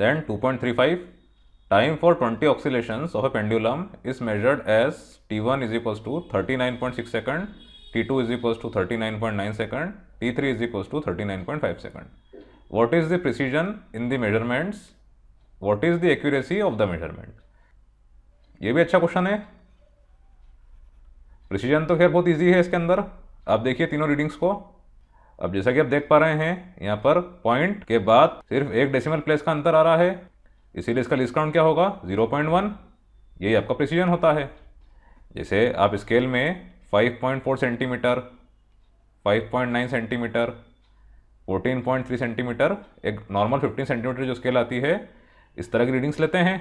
Then 2.35 time for 20 oscillations of a pendulum is measured as t1 is equals to 39.6 second, t2 is equals to 39.9 second, t3 is equals to 39.5 second. What is the precision in the measurements? What is the accuracy of the measurement? ye bhi acha question hai precision तो खैर बहुत easy है इसके अंदर आप देखिए तीनों readings को अब जैसा कि आप देख पा रहे हैं यहाँ पर पॉइंट के बाद सिर्फ एक डेसिमल प्लेस का अंतर आ रहा है इसीलिए इसका डिस्काउंट क्या होगा 0.1 यही आपका प्रिसीजन होता है जैसे आप स्केल में 5.4 सेंटीमीटर 5.9 सेंटीमीटर 14.3 सेंटीमीटर एक नॉर्मल 15 सेंटीमीटर जो स्केल आती है इस तरह की रीडिंग्स लेते हैं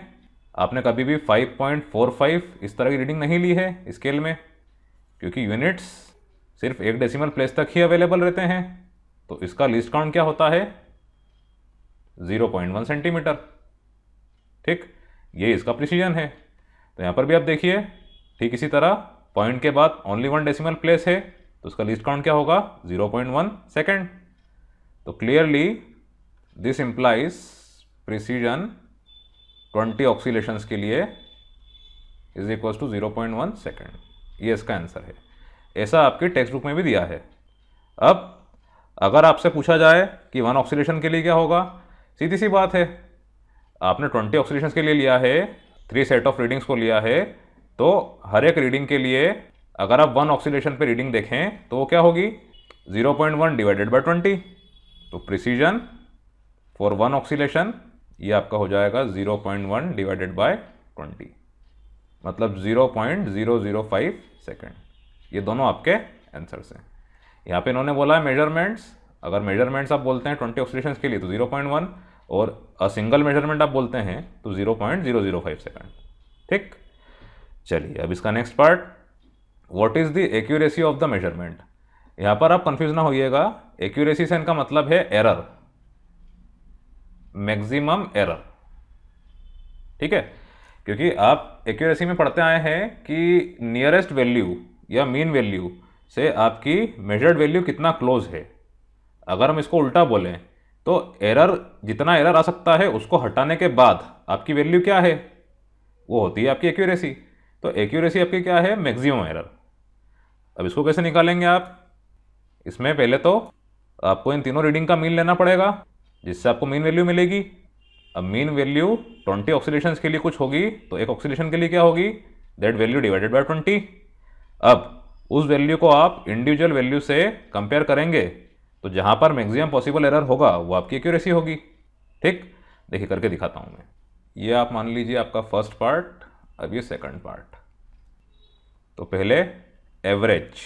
आपने कभी भी 5.45 इस तरह की रीडिंग नहीं ली है स्केल में क्योंकि यूनिट्स सिर्फ एक डेसिमल प्लेस तक ही अवेलेबल रहते हैं तो इसका लिस्ट काउंट क्या होता है 0.1 सेंटीमीटर ठीक ये इसका प्रिसीजन है तो यहाँ पर भी आप देखिए ठीक इसी तरह पॉइंट के बाद ओनली वन डेसिमल प्लेस है तो उसका लिस्ट काउंट क्या होगा 0.1 पॉइंट तो clearly this implies precision 20 oscillations के लिए इज इक्वल टू 0.1 सेकंड ये इसका आंसर है ऐसा आपके टेक्स्ट बुक में भी दिया है अब अगर आपसे पूछा जाए कि वन ऑक्सीडेशन के लिए क्या होगा सीधी सी बात है आपने ट्वेंटी ऑक्सीडेशन के लिए लिया है थ्री सेट ऑफ रीडिंग्स को लिया है तो हर एक रीडिंग के लिए अगर आप वन ऑक्सीडेशन पे रीडिंग देखें तो वो क्या होगी 0.1 डिवाइडेड बाई ट्वेंटी तो प्रिसीजन फॉर वन ऑक्सीडेशन ये आपका हो जाएगा 0.1 डिवाइडेड बाई ट्वेंटी मतलब 0.005 सेकेंड ये दोनों आपके आंसर्स हैं यहाँ पे इन्होंने बोला है मेजरमेंट्स अगर मेजरमेंट्स आप बोलते हैं ट्वेंटी ऑक्सीडेशन के लिए तो जीरो पॉइंट वन और अ सिंगल मेजरमेंट आप बोलते हैं तो zero point zero zero five second ठीक चलिए अब इसका next part what is the accuracy of the measurement यहाँ पर आप कन्फ्यूज ना होइएगा एक्यूरेसी से इनका मतलब है एरर मैक्सिमम एरर ठीक है क्योंकि आप एक्यूरेसी में पढ़ते आए हैं कि नियरेस्ट वैल्यू या मीन वैल्यू से आपकी मेजर्ड वैल्यू कितना क्लोज है अगर हम इसको उल्टा बोलें तो एरर जितना एरर आ सकता है उसको हटाने के बाद आपकी वैल्यू क्या है वो होती है आपकी एक्यूरेसी तो एक्यूरेसी आपकी क्या है मैक्सिमम एरर अब इसको कैसे निकालेंगे आप इसमें पहले तो आपको इन तीनों रीडिंग का मीन लेना पड़ेगा जिससे आपको मीन वैल्यू मिलेगी अब मीन वैल्यू 20 ऑक्सीडेशन के लिए कुछ होगी तो एक ऑक्सीडेशन के लिए क्या होगी that value divided by twenty अब उस वैल्यू को आप इंडिविजुअल वैल्यू से कंपेयर करेंगे तो जहाँ पर मैक्सिमम पॉसिबल एरर होगा वो आपकी एक्यूरेसी होगी ठीक देखिए करके दिखाता हूँ मैं ये आप मान लीजिए आपका फर्स्ट पार्ट अब ये सेकंड पार्ट तो पहले एवरेज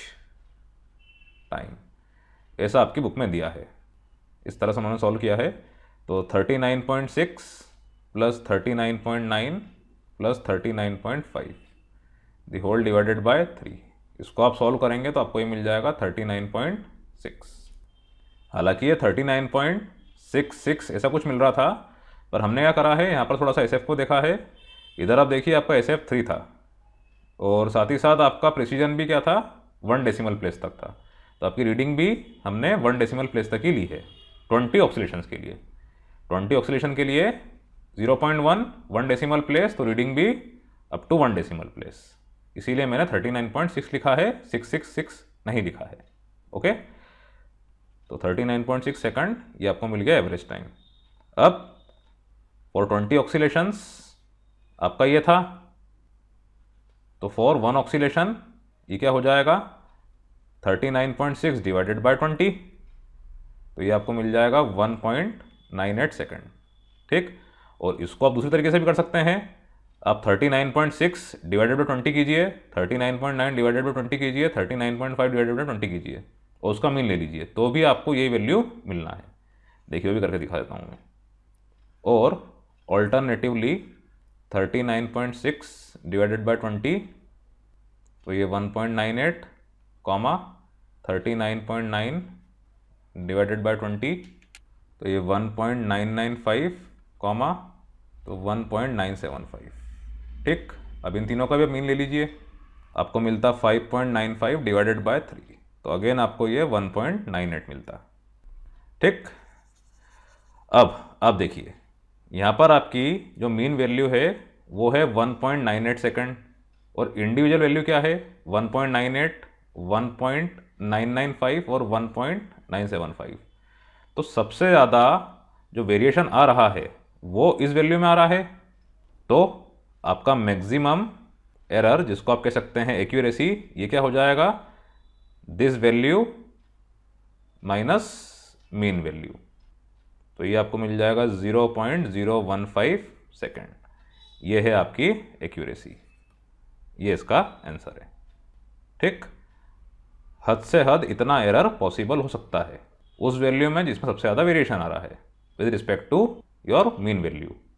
टाइम ऐसा आपकी बुक में दिया है इस तरह से उन्होंने सॉल्व किया है तो 39.6 plus 39.9 plus 39.5 the whole divided by three इसको आप सॉल्व करेंगे तो आपको ये मिल जाएगा थर्टी नाइन पॉइंट सिक्स हालांकि ये thirty nine point six six ऐसा कुछ मिल रहा था पर हमने क्या करा है यहाँ पर थोड़ा सा एस को देखा है इधर आप देखिए आपका एस एफ थ्री था और साथ ही साथ आपका प्रिसीजन भी क्या था वन डेसिमल प्लेस तक था तो आपकी रीडिंग भी हमने वन डेसिमल प्लेस तक ही ली है ट्वेंटी ऑक्सीलेशंस के लिए ट्वेंटी ऑक्सीलेशन के लिए zero point one one decimal place तो रीडिंग भी up to one decimal place इसीलिए मैंने 39.6 लिखा है 666 नहीं लिखा है ओके तो 39.6 सेकंड ये आपको मिल गया एवरेज टाइम अब फॉर 20 ऑक्सीलेशंस आपका ये था तो फॉर वन ऑक्सीलेशन ये क्या हो जाएगा 39.6 डिवाइडेड बाय 20 तो ये आपको मिल जाएगा 1.98 सेकंड ठीक और इसको आप दूसरी तरीके से भी कर सकते हैं आप 39.6 डिवाइडेड बाई ट्वेंटी कीजिए 39.9 डिवाइडेड बाई ट्वेंटी कीजिए 39.5 डिवाइडेड बाई ट्वेंटी कीजिए और उसका मीन ले लीजिए तो भी आपको यही वैल्यू मिलना है देखिए वो भी करके दिखा देता हूँ मैं और ऑल्टरनेटिवली 39.6 डिवाइडेड बाय 20 तो ये 1.98 कॉमा 39.9 डिवाइडेड बाय 20 तो ये 1.995 कॉमा तो 1.975 ठीक अब इन तीनों का भी मीन ले लीजिए आपको मिलता 5.95 डिवाइडेड बाय 3 तो अगेन आपको ये 1.98 मिलता ठीक अब आप देखिए यहाँ पर आपकी जो मीन वैल्यू है वो है 1.98 सेकंड और इंडिविजुअल वैल्यू क्या है 1.98, 1.995 और 1.975 तो सबसे ज़्यादा जो वेरिएशन आ रहा है वो इस वैल्यू में आ रहा है तो आपका मैक्सिमम एरर जिसको आप कह सकते हैं एक्यूरेसी ये क्या हो जाएगा this value minus mean value तो ये आपको मिल जाएगा 0.015 सेकेंड ये है आपकी एक्यूरेसी ये इसका आंसर है ठीक हद से हद इतना एरर पॉसिबल हो सकता है उस वैल्यू में जिसमें सबसे ज़्यादा वेरिएशन आ रहा है with respect to your mean value